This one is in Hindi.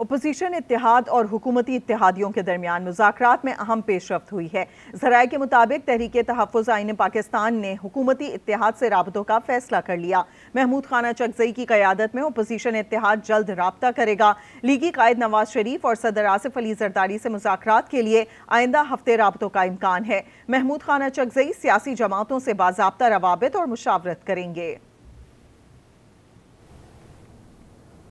अपोजीशन इतिहाद और हुकूमती इतिहादियों के दरमियान मुजाकर में अहम पेशरफ हुई है जराये के मुताबिक तहरीक तहफ़ आइन पाकिस्तान ने हुकूमती इतिहाद से रबतों का फैसला कर लिया महमूद खाना चकजई की क्यादत में अपोजिशन इतिहाद जल्द रबता करेगा लीगी कायद नवाज शरीफ और सदर आसिफ अली जरदारी से मुजात के लिए आइंदा हफ्ते रबतों का इम्कान है महमूद खाना चकजई सियासी जमातों से बाबा रवाबत और मुशावरत करेंगे